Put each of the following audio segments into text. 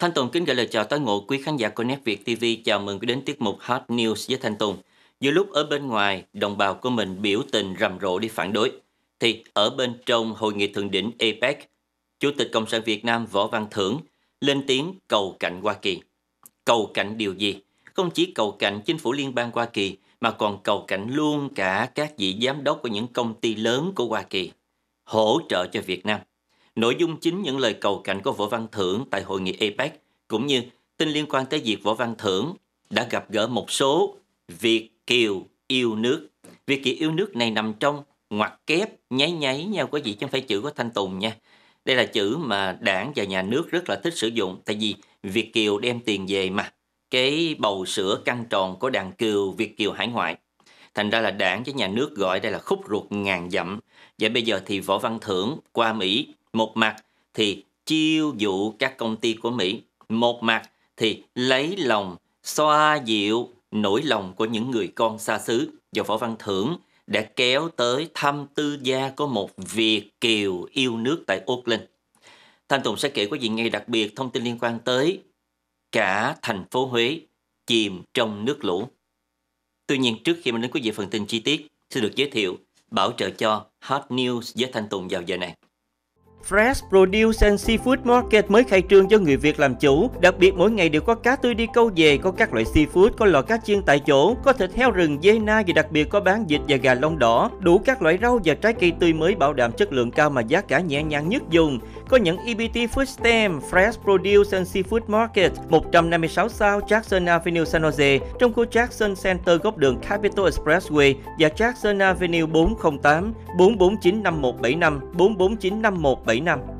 Thanh Tùng kính gửi lời chào tới ngộ quý khán giả của Net Việt TV. Chào mừng quý đến tiết mục Hot News với Thanh Tùng. Giữa lúc ở bên ngoài, đồng bào của mình biểu tình rầm rộ đi phản đối, thì ở bên trong hội nghị thượng đỉnh APEC, Chủ tịch Cộng sản Việt Nam Võ Văn Thưởng lên tiếng cầu cạnh Hoa Kỳ. Cầu cạnh điều gì? Không chỉ cầu cạnh chính phủ liên bang Hoa Kỳ, mà còn cầu cạnh luôn cả các vị giám đốc của những công ty lớn của Hoa Kỳ, hỗ trợ cho Việt Nam. Nội dung chính những lời cầu cạnh của Võ Văn Thưởng tại hội nghị APEC cũng như tin liên quan tới việc Võ Văn Thưởng đã gặp gỡ một số Việt Kiều yêu nước. Việt Kiều yêu nước này nằm trong ngoặc kép nháy nháy nhau quý vị chứ không phải chữ của Thanh Tùng nha. Đây là chữ mà đảng và nhà nước rất là thích sử dụng tại vì Việt Kiều đem tiền về mà. Cái bầu sữa căng tròn của đàn kiều Việt Kiều hải ngoại. Thành ra là đảng với nhà nước gọi đây là khúc ruột ngàn dặm. Và bây giờ thì Võ Văn Thưởng qua Mỹ một mặt thì chiêu dụ các công ty của Mỹ, một mặt thì lấy lòng xoa dịu nỗi lòng của những người con xa xứ và Võ Văn Thưởng đã kéo tới thăm tư gia của một Việt Kiều yêu nước tại Auckland. Thanh Tùng sẽ kể quý vị nghe đặc biệt thông tin liên quan tới cả thành phố Huế chìm trong nước lũ. Tuy nhiên trước khi mình đến quý vị phần tin chi tiết, sẽ được giới thiệu bảo trợ cho Hot News với Thanh Tùng vào giờ này. Fresh Produce and Seafood Market mới khai trương cho người Việt làm chủ. Đặc biệt mỗi ngày đều có cá tươi đi câu về, có các loại seafood, có lò cá chiên tại chỗ, có thịt heo rừng, dê na và đặc biệt có bán vịt và gà lông đỏ. Đủ các loại rau và trái cây tươi mới bảo đảm chất lượng cao mà giá cả nhẹ nhàng nhất dùng. Có những EBT Food Stamp, Fresh Produce and Seafood Market, 156 sao Jackson Avenue San Jose, trong khu Jackson Center góc đường Capital Expressway và Jackson Avenue 408, 4495175, 4495175. 7 năm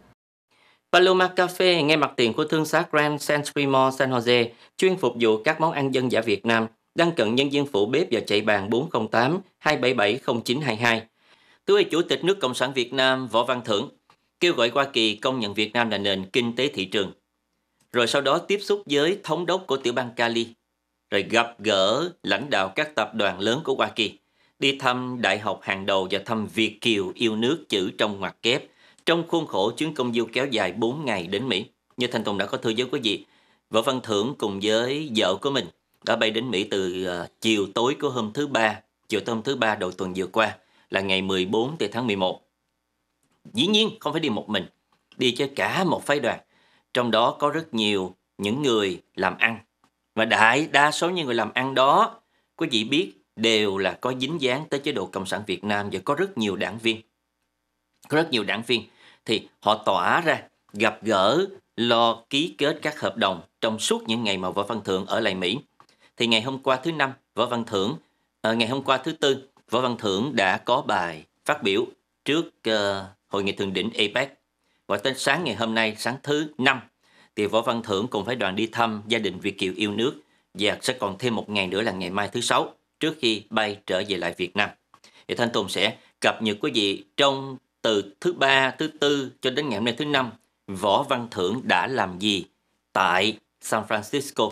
Paloma Cafe ngay mặt tiền của thương xá Grand Century Mall San Jose, chuyên phục vụ các món ăn dân giả Việt Nam, đang cận nhân viên phụ bếp và chạy bàn 408 277 0922. Tươi Chủ tịch nước Cộng sản Việt Nam Võ Văn Thưởng kêu gọi Hoa Kỳ công nhận Việt Nam là nền kinh tế thị trường. Rồi sau đó tiếp xúc với thống đốc của tiểu bang Cali, rồi gặp gỡ lãnh đạo các tập đoàn lớn của Hoa Kỳ, đi thăm đại học hàng đầu và thăm Việt Kiều yêu nước chữ trong ngoặc kép, trong khuôn khổ chuyến công du kéo dài 4 ngày đến Mỹ, như Thanh Tùng đã có thư với quý vị, Võ Văn Thưởng cùng với vợ của mình đã bay đến Mỹ từ ờ, chiều tối của hôm thứ Ba, chiều tối hôm thứ Ba đầu tuần vừa qua là ngày 14 tháng 11. Dĩ nhiên không phải đi một mình, đi cho cả một phái đoàn. Trong đó có rất nhiều những người làm ăn. Và đại đa số những người làm ăn đó, quý vị biết đều là có dính dáng tới chế độ Cộng sản Việt Nam và có rất nhiều đảng viên. Có rất nhiều đảng viên thì họ tỏa ra, gặp gỡ, lo ký kết các hợp đồng trong suốt những ngày mà Võ Văn Thưởng ở lại Mỹ. Thì ngày hôm qua thứ năm, Võ Văn Thưởng, à, ngày hôm qua thứ tư, Võ Văn Thưởng đã có bài phát biểu trước uh, Hội nghị Thượng đỉnh APEC. Và tới sáng ngày hôm nay, sáng thứ năm, thì Võ Văn Thưởng cùng phải đoàn đi thăm gia đình Việt Kiều yêu nước và sẽ còn thêm một ngày nữa là ngày mai thứ sáu trước khi bay trở về lại Việt Nam. Thì Thanh Tùng sẽ cập nhật quý vị trong từ thứ ba, thứ tư cho đến ngày hôm nay thứ năm, Võ Văn Thưởng đã làm gì tại San Francisco?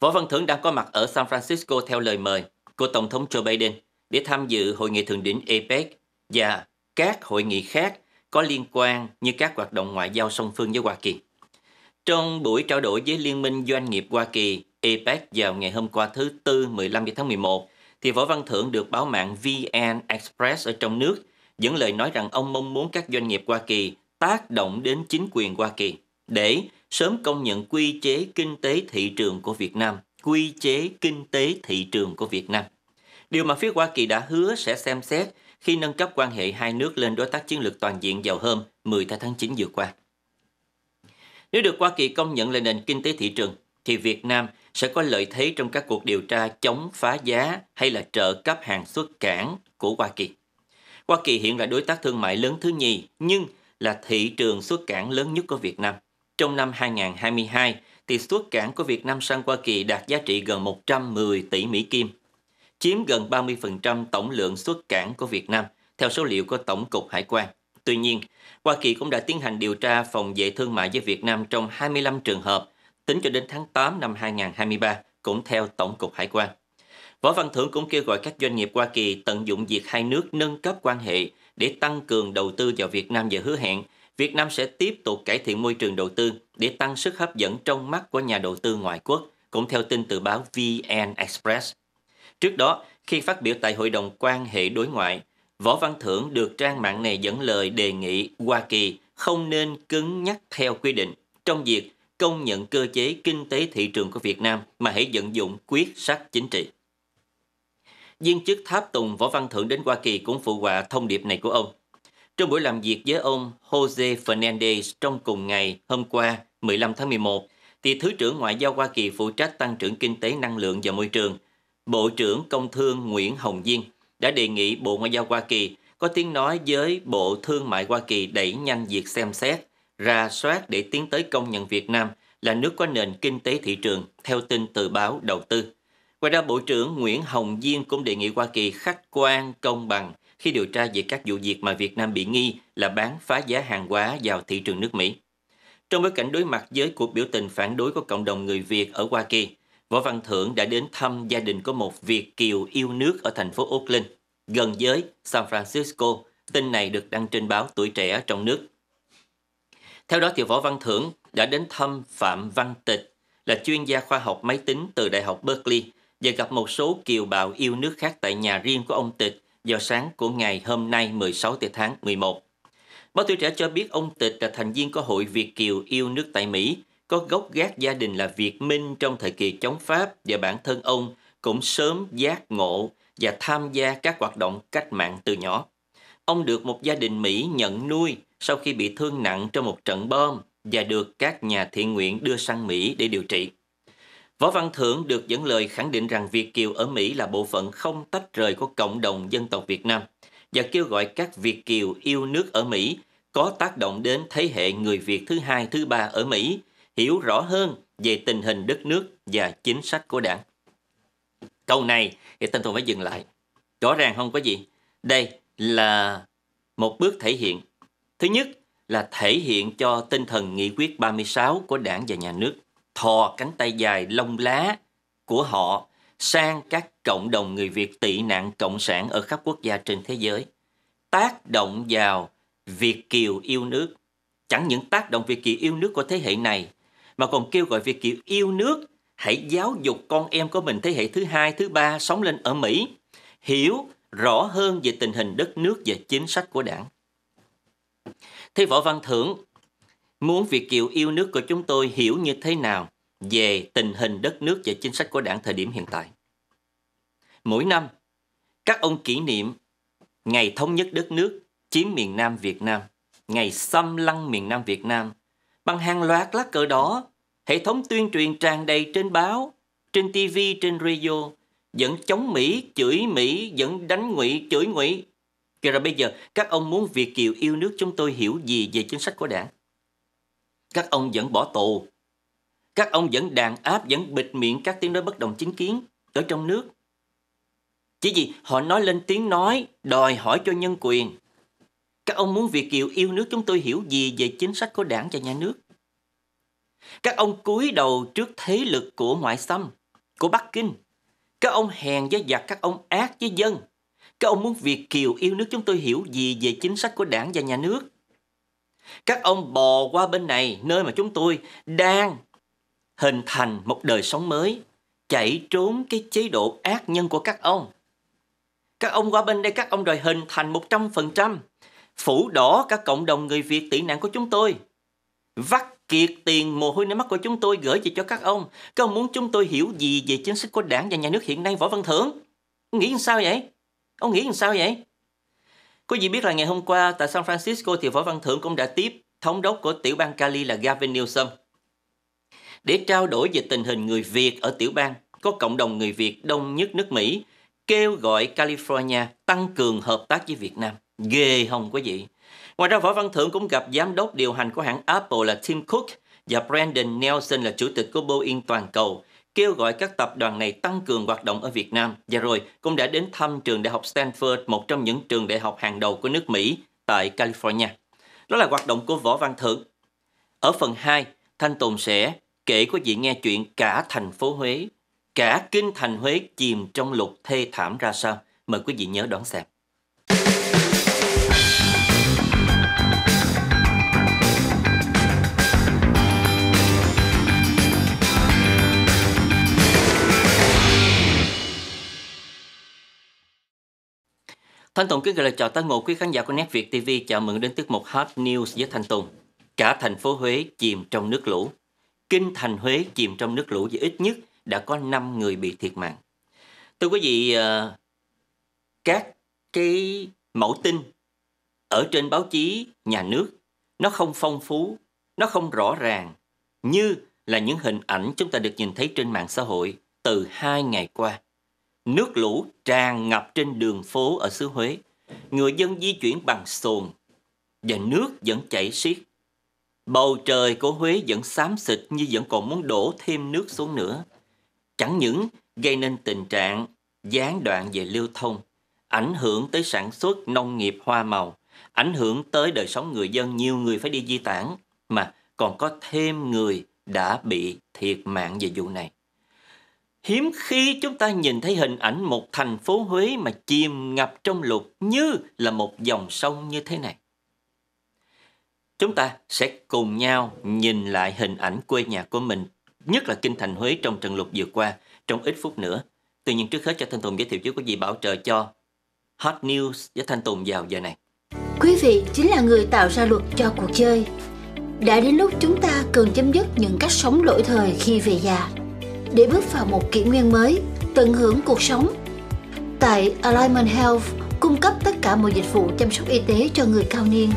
Võ Văn Thưởng đang có mặt ở San Francisco theo lời mời của Tổng thống Joe Biden để tham dự hội nghị thượng đỉnh APEC và các hội nghị khác có liên quan như các hoạt động ngoại giao song phương với Hoa Kỳ. Trong buổi trao đổi với Liên minh Doanh nghiệp Hoa Kỳ APEC vào ngày hôm qua thứ Tư 15 tháng 11, thì Võ Văn Thưởng được báo mạng VN Express ở trong nước dẫn lời nói rằng ông mong muốn các doanh nghiệp Hoa Kỳ tác động đến chính quyền Hoa Kỳ để sớm công nhận quy chế kinh tế thị trường của Việt Nam, quy chế kinh tế thị trường của Việt Nam. Điều mà phía Hoa Kỳ đã hứa sẽ xem xét khi nâng cấp quan hệ hai nước lên đối tác chiến lược toàn diện vào hôm 10 tháng 9 vừa qua. Nếu được Hoa Kỳ công nhận là nền kinh tế thị trường, thì Việt Nam sẽ có lợi thế trong các cuộc điều tra chống phá giá hay là trợ cấp hàng xuất cảng của Hoa Kỳ. Hoa Kỳ hiện là đối tác thương mại lớn thứ nhì, nhưng là thị trường xuất cảng lớn nhất của Việt Nam. Trong năm 2022, thì xuất cảng của Việt Nam sang Hoa Kỳ đạt giá trị gần 110 tỷ Mỹ Kim, chiếm gần 30% tổng lượng xuất cảng của Việt Nam, theo số liệu của Tổng cục Hải quan. Tuy nhiên, Hoa Kỳ cũng đã tiến hành điều tra phòng vệ thương mại với Việt Nam trong 25 trường hợp, tính cho đến tháng 8 năm 2023, cũng theo Tổng cục Hải quan. Võ Văn Thưởng cũng kêu gọi các doanh nghiệp Hoa Kỳ tận dụng việc hai nước nâng cấp quan hệ để tăng cường đầu tư vào Việt Nam và hứa hẹn Việt Nam sẽ tiếp tục cải thiện môi trường đầu tư để tăng sức hấp dẫn trong mắt của nhà đầu tư ngoại quốc, cũng theo tin từ báo VN Express. Trước đó, khi phát biểu tại Hội đồng quan hệ đối ngoại, Võ Văn Thưởng được trang mạng này dẫn lời đề nghị Hoa Kỳ không nên cứng nhắc theo quy định trong việc công nhận cơ chế kinh tế thị trường của Việt Nam mà hãy vận dụng quyết sách chính trị viên chức tháp tùng Võ Văn Thưởng đến Hoa Kỳ cũng phụ họa thông điệp này của ông. Trong buổi làm việc với ông Jose Fernandez trong cùng ngày hôm qua 15 tháng 11, thì Thứ trưởng Ngoại giao Hoa Kỳ phụ trách tăng trưởng kinh tế năng lượng và môi trường, Bộ trưởng Công Thương Nguyễn Hồng Diên đã đề nghị Bộ Ngoại giao Hoa Kỳ có tiếng nói với Bộ Thương mại Hoa Kỳ đẩy nhanh việc xem xét, ra soát để tiến tới công nhận Việt Nam là nước có nền kinh tế thị trường, theo tin từ báo đầu tư. Ngoài ra, Bộ trưởng Nguyễn Hồng Diên cũng đề nghị Hoa Kỳ khách quan, công bằng khi điều tra về các vụ việc mà Việt Nam bị nghi là bán phá giá hàng hóa vào thị trường nước Mỹ. Trong bối cảnh đối mặt với cuộc biểu tình phản đối của cộng đồng người Việt ở Hoa Kỳ, Võ Văn Thưởng đã đến thăm gia đình có một Việt Kiều yêu nước ở thành phố Oakland, gần giới San Francisco. Tin này được đăng trên báo Tuổi Trẻ trong nước. Theo đó, thì Võ Văn Thưởng đã đến thăm Phạm Văn Tịch, là chuyên gia khoa học máy tính từ Đại học Berkeley, và gặp một số kiều bào yêu nước khác tại nhà riêng của ông Tịch vào sáng của ngày hôm nay 16 tháng 11. Báo tuổi trẻ cho biết ông Tịch là thành viên của Hội Việt Kiều yêu nước tại Mỹ, có gốc gác gia đình là Việt Minh trong thời kỳ chống Pháp và bản thân ông cũng sớm giác ngộ và tham gia các hoạt động cách mạng từ nhỏ. Ông được một gia đình Mỹ nhận nuôi sau khi bị thương nặng trong một trận bom và được các nhà thiện nguyện đưa sang Mỹ để điều trị. Võ Văn Thưởng được dẫn lời khẳng định rằng Việt Kiều ở Mỹ là bộ phận không tách rời của cộng đồng dân tộc Việt Nam và kêu gọi các Việt Kiều yêu nước ở Mỹ có tác động đến thế hệ người Việt thứ hai, thứ ba ở Mỹ hiểu rõ hơn về tình hình đất nước và chính sách của đảng. Câu này thì Tân Thuận phải dừng lại. Rõ ràng không có gì. Đây là một bước thể hiện. Thứ nhất là thể hiện cho tinh thần nghị quyết 36 của đảng và nhà nước – thò cánh tay dài lông lá của họ sang các cộng đồng người Việt tị nạn cộng sản ở khắp quốc gia trên thế giới, tác động vào Việt kiều yêu nước. Chẳng những tác động Việt kiều yêu nước của thế hệ này, mà còn kêu gọi Việt kiều yêu nước hãy giáo dục con em của mình thế hệ thứ hai, thứ ba sống lên ở Mỹ, hiểu rõ hơn về tình hình đất nước và chính sách của đảng. Thế Võ Văn Thưởng muốn Việt Kiều yêu nước của chúng tôi hiểu như thế nào về tình hình đất nước và chính sách của đảng thời điểm hiện tại. Mỗi năm, các ông kỷ niệm ngày thống nhất đất nước chiếm miền Nam Việt Nam, ngày xâm lăng miền Nam Việt Nam bằng hàng loạt lá cờ đỏ, hệ thống tuyên truyền tràn đầy trên báo, trên TV, trên radio, vẫn chống Mỹ, chửi Mỹ, vẫn đánh ngụy, chửi ngụy. Kìa rồi bây giờ, các ông muốn Việt Kiều yêu nước chúng tôi hiểu gì về chính sách của đảng? Các ông vẫn bỏ tù. Các ông vẫn đàn áp, vẫn bịt miệng các tiếng nói bất đồng chính kiến ở trong nước. Chỉ vì họ nói lên tiếng nói, đòi hỏi cho nhân quyền. Các ông muốn Việt Kiều yêu nước chúng tôi hiểu gì về chính sách của đảng và nhà nước. Các ông cúi đầu trước thế lực của ngoại xâm, của Bắc Kinh. Các ông hèn với giặc, các ông ác với dân. Các ông muốn Việt Kiều yêu nước chúng tôi hiểu gì về chính sách của đảng và nhà nước các ông bò qua bên này nơi mà chúng tôi đang hình thành một đời sống mới, chạy trốn cái chế độ ác nhân của các ông. Các ông qua bên đây các ông rồi hình thành một trăm phần trăm phủ đỏ cả cộng đồng người Việt tị nạn của chúng tôi. Vắt kiệt tiền mồ hôi nước mắt của chúng tôi gửi về cho các ông. Các ông muốn chúng tôi hiểu gì về chính sách của đảng và nhà nước hiện nay Võ Văn Thưởng? Ông nghĩ làm sao vậy? Ông nghĩ làm sao vậy? Có gì biết là ngày hôm qua tại San Francisco thì Võ Văn Thưởng cũng đã tiếp thống đốc của tiểu bang Cali là Gavin Newsom để trao đổi về tình hình người Việt ở tiểu bang có cộng đồng người Việt đông nhất nước Mỹ kêu gọi California tăng cường hợp tác với Việt Nam. Ghê không quý vị? Ngoài ra Võ Văn Thưởng cũng gặp giám đốc điều hành của hãng Apple là Tim Cook và Brandon Nelson là chủ tịch của Boeing toàn cầu kêu gọi các tập đoàn này tăng cường hoạt động ở Việt Nam và rồi cũng đã đến thăm trường đại học Stanford, một trong những trường đại học hàng đầu của nước Mỹ tại California. Đó là hoạt động của Võ Văn Thưởng. Ở phần 2, Thanh Tùng sẽ kể quý vị nghe chuyện cả thành phố Huế, cả kinh thành Huế chìm trong lục thê thảm ra sao. Mời quý vị nhớ đón xem. Thanh Tùng kính gửi lời chào tới ngộ quý khán giả của Net Việt TV. Chào mừng đến tiết mục Hot News với Thanh Tùng. Cả thành phố Huế chìm trong nước lũ. Kinh thành Huế chìm trong nước lũ với ít nhất đã có 5 người bị thiệt mạng. Thưa quý vị, ờ, các cái mẫu tin ở trên báo chí nhà nước nó không phong phú, nó không rõ ràng như là những hình ảnh chúng ta được nhìn thấy trên mạng xã hội từ hai ngày qua. Nước lũ tràn ngập trên đường phố ở xứ Huế. Người dân di chuyển bằng xuồng và nước vẫn chảy xiết. Bầu trời của Huế vẫn xám xịt như vẫn còn muốn đổ thêm nước xuống nữa. Chẳng những gây nên tình trạng gián đoạn về lưu thông, ảnh hưởng tới sản xuất nông nghiệp hoa màu, ảnh hưởng tới đời sống người dân nhiều người phải đi di tản mà còn có thêm người đã bị thiệt mạng về vụ này. Hiếm khi chúng ta nhìn thấy hình ảnh một thành phố Huế mà chìm ngập trong lụt như là một dòng sông như thế này. Chúng ta sẽ cùng nhau nhìn lại hình ảnh quê nhà của mình, nhất là kinh thành Huế trong trận lụt vừa qua, trong ít phút nữa. Tuy nhiên trước hết cho Thanh Tùng giới thiệu trước có gì bảo trợ cho Hot News với Thanh Tùng vào giờ này. Quý vị chính là người tạo ra luật cho cuộc chơi. Đã đến lúc chúng ta cần chấm dứt những cách sống lỗi thời khi về già để bước vào một kỷ nguyên mới, tận hưởng cuộc sống. Tại Alignment Health cung cấp tất cả mọi dịch vụ chăm sóc y tế cho người cao niên.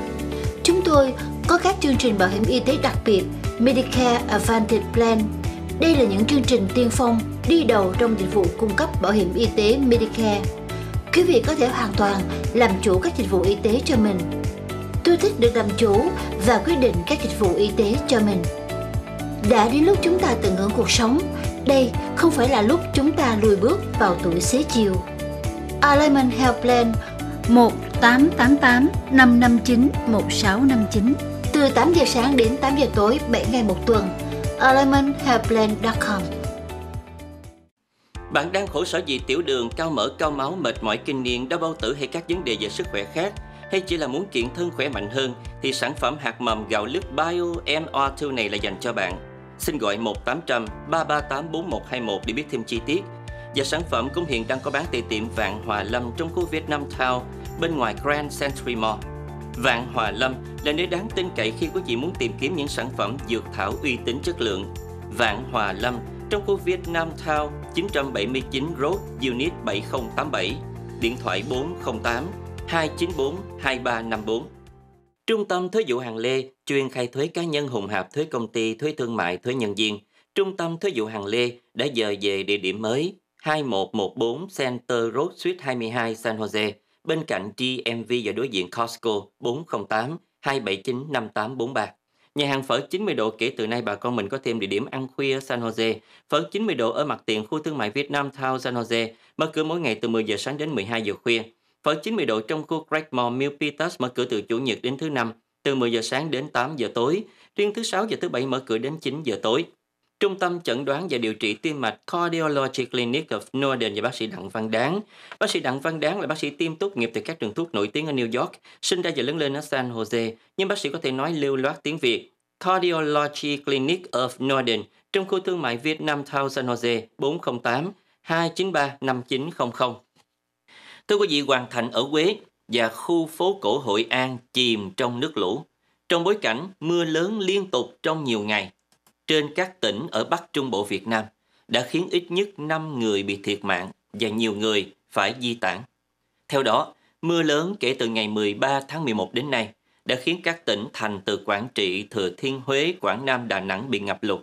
Chúng tôi có các chương trình bảo hiểm y tế đặc biệt Medicare Advantage Plan. Đây là những chương trình tiên phong đi đầu trong dịch vụ cung cấp bảo hiểm y tế Medicare. Quý vị có thể hoàn toàn làm chủ các dịch vụ y tế cho mình. Tôi thích được làm chủ và quyết định các dịch vụ y tế cho mình. Đã đến lúc chúng ta tận hưởng cuộc sống đây không phải là lúc chúng ta lùi bước vào tuổi xế chiều. Alignment Helpline Plan 1888 559 1659 từ 8 giờ sáng đến 8 giờ tối 7 ngày một tuần. AlignmentHealthPlan.com Bạn đang khổ sở vì tiểu đường, cao mỡ, cao máu, mệt mỏi kinh niên, đau bao tử hay các vấn đề về sức khỏe khác hay chỉ là muốn kiện thân khỏe mạnh hơn thì sản phẩm hạt mầm gạo lứt Bio MR2 này là dành cho bạn xin gọi 1800 338 4121 để biết thêm chi tiết. Và sản phẩm cũng hiện đang có bán tại tiệm Vạn Hòa Lâm trong khu Vietnam Town bên ngoài Grand Century Mall. Vạn Hòa Lâm là nơi đáng tin cậy khi quý vị muốn tìm kiếm những sản phẩm dược thảo uy tín chất lượng. Vạn Hòa Lâm trong khu Vietnam Town 979 Road, Unit 7087, điện thoại 408 294 2354. Trung tâm Thuế vụ Hàng Lê chuyên khai thuế cá nhân hùng hạp thuế công ty, thuế thương mại, thuế nhân viên. Trung tâm Thuế vụ Hàng Lê đã dời về địa điểm mới 2114 Center Road Suite 22 San Jose, bên cạnh DMV và đối diện Costco 408 279 5843. Nhà hàng phở 90 độ kể từ nay bà con mình có thêm địa điểm ăn khuya San Jose. Phở 90 độ ở mặt tiền khu thương mại Việt Nam Town San Jose, mở cửa mỗi ngày từ 10 giờ sáng đến 12 giờ khuya. Phở 90 độ trong khu Craigmore Mill mở cửa từ Chủ nhật đến thứ năm, từ 10 giờ sáng đến 8 giờ tối, riêng thứ sáu và thứ bảy mở cửa đến 9 giờ tối. Trung tâm chẩn đoán và điều trị tim mạch Cardiology Clinic of Northern và bác sĩ Đặng Văn Đáng. Bác sĩ Đặng Văn Đáng là bác sĩ tim tốt nghiệp từ các trường thuốc nổi tiếng ở New York, sinh ra và lớn lên ở San Jose, nhưng bác sĩ có thể nói lưu loát tiếng Việt. Cardiology Clinic of Northern trong khu thương mại Vietnam Town San Jose 408 293 5900. Thưa quý vị, hoàn Thành ở Quế và khu phố cổ Hội An chìm trong nước lũ. Trong bối cảnh mưa lớn liên tục trong nhiều ngày, trên các tỉnh ở Bắc Trung Bộ Việt Nam đã khiến ít nhất 5 người bị thiệt mạng và nhiều người phải di tản. Theo đó, mưa lớn kể từ ngày 13 tháng 11 đến nay đã khiến các tỉnh thành từ Quảng Trị, Thừa Thiên Huế, Quảng Nam, Đà Nẵng bị ngập lụt.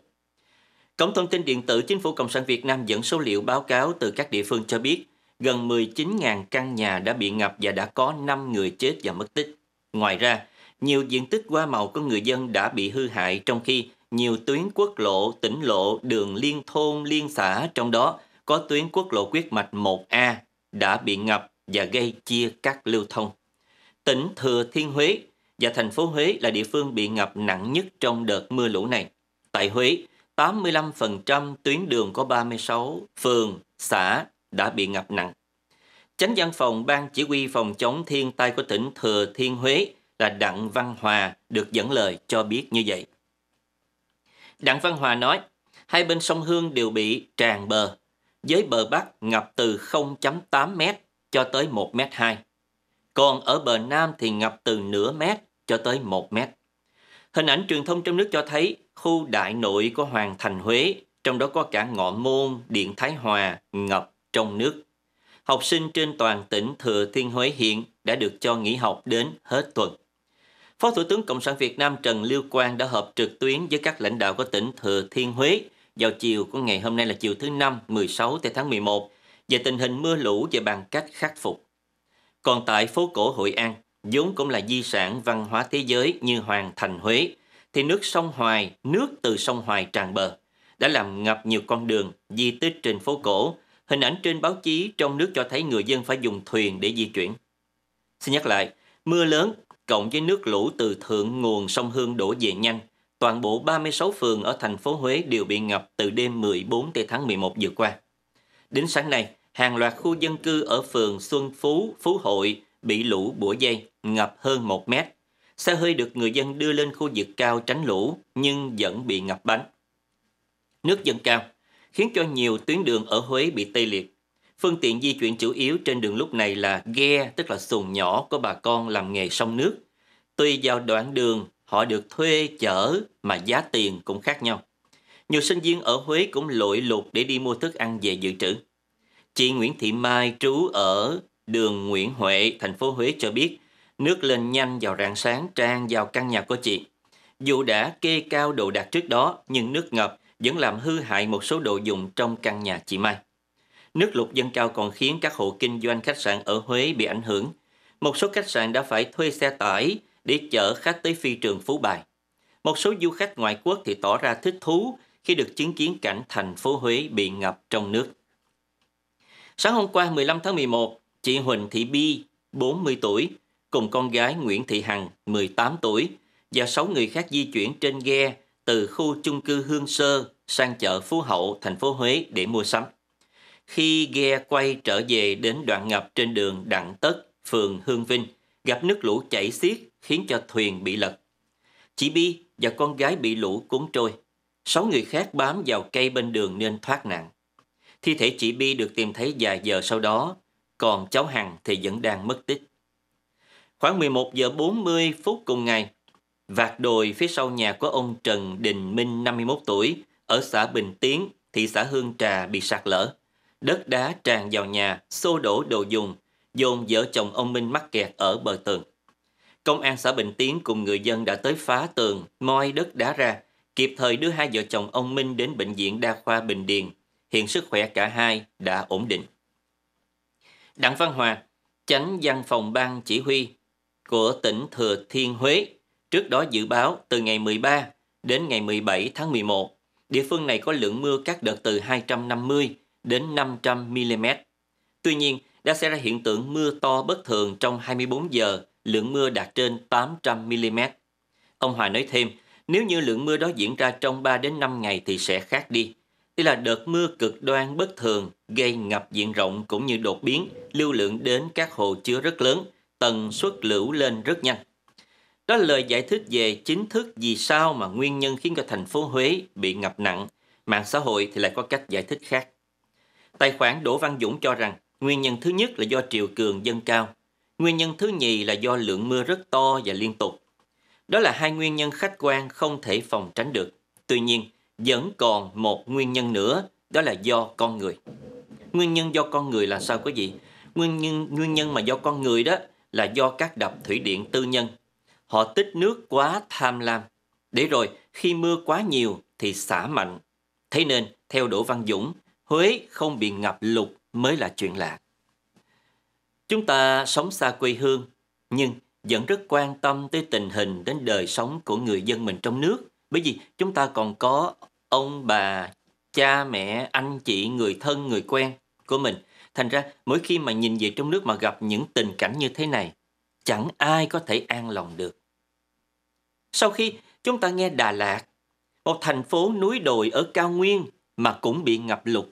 Cổng thông tin điện tử Chính phủ Cộng sản Việt Nam dẫn số liệu báo cáo từ các địa phương cho biết gần 19.000 căn nhà đã bị ngập và đã có 5 người chết và mất tích. Ngoài ra, nhiều diện tích hoa màu của người dân đã bị hư hại trong khi nhiều tuyến quốc lộ, tỉnh lộ, đường liên thôn, liên xã trong đó có tuyến quốc lộ quyết mạch 1A đã bị ngập và gây chia cắt lưu thông. Tỉnh Thừa Thiên Huế và thành phố Huế là địa phương bị ngập nặng nhất trong đợt mưa lũ này. Tại Huế, 85% tuyến đường có 36 phường, xã đã bị ngập nặng. Chánh văn phòng Ban Chỉ huy Phòng chống thiên tai của tỉnh Thừa Thiên Huế là Đặng Văn Hòa được dẫn lời cho biết như vậy. Đặng Văn Hòa nói, hai bên sông Hương đều bị tràn bờ, với bờ Bắc ngập từ 0.8m cho tới 1m2, còn ở bờ Nam thì ngập từ nửa mét cho tới 1m. Hình ảnh truyền thông trong nước cho thấy khu đại nội của Hoàng Thành Huế, trong đó có cả Ngọ Môn, Điện Thái Hòa, ngập trong nước. Học sinh trên toàn tỉnh Thừa Thiên Huế hiện đã được cho nghỉ học đến hết tuần. Phó Thủ tướng Cộng sản Việt Nam Trần Lưu Quang đã họp trực tuyến với các lãnh đạo của tỉnh Thừa Thiên Huế vào chiều của ngày hôm nay là chiều thứ năm 16 tháng 11 về tình hình mưa lũ và bằng cách khắc phục. Còn tại phố cổ Hội An, vốn cũng là di sản văn hóa thế giới như Hoàng Thành Huế, thì nước sông Hoài, nước từ sông Hoài tràn bờ, đã làm ngập nhiều con đường, di tích trên phố cổ, Hình ảnh trên báo chí trong nước cho thấy người dân phải dùng thuyền để di chuyển. Xin nhắc lại, mưa lớn cộng với nước lũ từ thượng nguồn sông Hương đổ về nhanh, toàn bộ 36 phường ở thành phố Huế đều bị ngập từ đêm 14 tới tháng 11 vừa qua. Đến sáng nay, hàng loạt khu dân cư ở phường Xuân Phú, Phú Hội bị lũ bủa dây, ngập hơn 1 mét. Xe hơi được người dân đưa lên khu vực cao tránh lũ nhưng vẫn bị ngập bánh. Nước dâng cao, khiến cho nhiều tuyến đường ở Huế bị tê liệt. Phương tiện di chuyển chủ yếu trên đường lúc này là ghe, tức là xuồng nhỏ của bà con làm nghề sông nước. Tuy vào đoạn đường, họ được thuê chở mà giá tiền cũng khác nhau. Nhiều sinh viên ở Huế cũng lội lụt để đi mua thức ăn về dự trữ. Chị Nguyễn Thị Mai trú ở đường Nguyễn Huệ, thành phố Huế cho biết, nước lên nhanh vào rạng sáng tràn vào căn nhà của chị. Dù đã kê cao đồ đạc trước đó, nhưng nước ngập vẫn làm hư hại một số đồ dùng trong căn nhà chị Mai. Nước lụt dâng cao còn khiến các hộ kinh doanh khách sạn ở Huế bị ảnh hưởng. Một số khách sạn đã phải thuê xe tải để chở khách tới phi trường Phú Bài. Một số du khách ngoại quốc thì tỏ ra thích thú khi được chứng kiến cảnh thành phố Huế bị ngập trong nước. Sáng hôm qua 15 tháng 11, chị Huỳnh Thị Bi, 40 tuổi, cùng con gái Nguyễn Thị Hằng, 18 tuổi, và 6 người khác di chuyển trên ghe từ khu chung cư Hương Sơ sang chợ Phú Hậu, thành phố Huế để mua sắm. Khi ghe quay trở về đến đoạn ngập trên đường Đặng Tất, phường Hương Vinh, gặp nước lũ chảy xiết khiến cho thuyền bị lật. Chị Bi và con gái bị lũ cuốn trôi. Sáu người khác bám vào cây bên đường nên thoát nạn. Thi thể chị Bi được tìm thấy vài giờ sau đó, còn cháu Hằng thì vẫn đang mất tích. Khoảng 11 giờ 40 phút cùng ngày, vạt đồi phía sau nhà của ông Trần Đình Minh 51 tuổi ở xã Bình Tiến, thị xã Hương Trà bị sạt lở. Đất đá tràn vào nhà, xô đổ đồ dùng, dồn vợ chồng ông Minh mắc kẹt ở bờ tường. Công an xã Bình Tiến cùng người dân đã tới phá tường, moi đất đá ra, kịp thời đưa hai vợ chồng ông Minh đến bệnh viện đa khoa Bình Điền. Hiện sức khỏe cả hai đã ổn định. Đặng Văn Hòa, tránh văn phòng ban chỉ huy của tỉnh Thừa Thiên Huế Trước đó dự báo từ ngày 13 đến ngày 17 tháng 11, địa phương này có lượng mưa các đợt từ 250 đến 500 mm. Tuy nhiên, đã xảy ra hiện tượng mưa to bất thường trong 24 giờ, lượng mưa đạt trên 800 mm. Ông Hòa nói thêm, nếu như lượng mưa đó diễn ra trong 3 đến 5 ngày thì sẽ khác đi. Đây là đợt mưa cực đoan bất thường, gây ngập diện rộng cũng như đột biến, lưu lượng đến các hồ chứa rất lớn, tần suất lũ lên rất nhanh. Đó là lời giải thích về chính thức vì sao mà nguyên nhân khiến cho thành phố Huế bị ngập nặng. Mạng xã hội thì lại có cách giải thích khác. Tài khoản Đỗ Văn Dũng cho rằng nguyên nhân thứ nhất là do triều cường dâng cao. Nguyên nhân thứ nhì là do lượng mưa rất to và liên tục. Đó là hai nguyên nhân khách quan không thể phòng tránh được. Tuy nhiên, vẫn còn một nguyên nhân nữa, đó là do con người. Nguyên nhân do con người là sao quý vị? Nguyên nhân, nguyên nhân mà do con người đó là do các đập thủy điện tư nhân Họ tích nước quá tham lam, để rồi khi mưa quá nhiều thì xả mạnh. Thế nên, theo Đỗ Văn Dũng, Huế không bị ngập lụt mới là chuyện lạ. Chúng ta sống xa quê hương, nhưng vẫn rất quan tâm tới tình hình đến đời sống của người dân mình trong nước. Bởi vì chúng ta còn có ông, bà, cha, mẹ, anh, chị, người thân, người quen của mình. Thành ra mỗi khi mà nhìn về trong nước mà gặp những tình cảnh như thế này, chẳng ai có thể an lòng được. Sau khi chúng ta nghe Đà Lạt, một thành phố núi đồi ở cao nguyên mà cũng bị ngập lụt,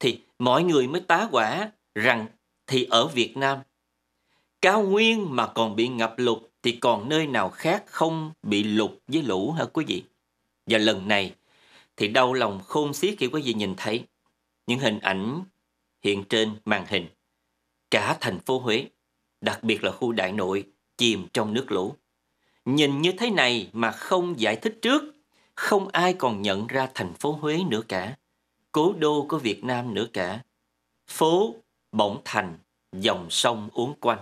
thì mọi người mới tá quả rằng thì ở Việt Nam, cao nguyên mà còn bị ngập lụt thì còn nơi nào khác không bị lụt với lũ hả quý vị? Và lần này thì đau lòng khôn xiết khi quý vị nhìn thấy những hình ảnh hiện trên màn hình. Cả thành phố Huế, đặc biệt là khu đại nội, chìm trong nước lũ. Nhìn như thế này mà không giải thích trước, không ai còn nhận ra thành phố Huế nữa cả, cố đô của Việt Nam nữa cả. Phố bỗng thành dòng sông uốn quanh.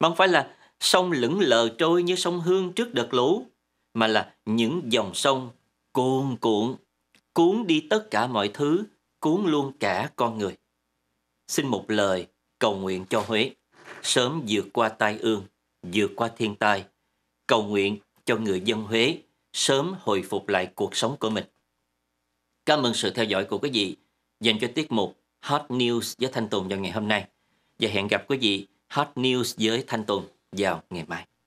không phải là sông lững lờ trôi như sông Hương trước đợt lũ, mà là những dòng sông cuồn cuộn, cuốn đi tất cả mọi thứ, cuốn luôn cả con người. Xin một lời cầu nguyện cho Huế, sớm vượt qua tai ương, vượt qua thiên tai, cầu nguyện cho người dân Huế sớm hồi phục lại cuộc sống của mình. Cảm ơn sự theo dõi của quý vị dành cho tiết mục Hot News với Thanh Tùng vào ngày hôm nay. Và hẹn gặp quý vị Hot News với Thanh Tùng vào ngày mai.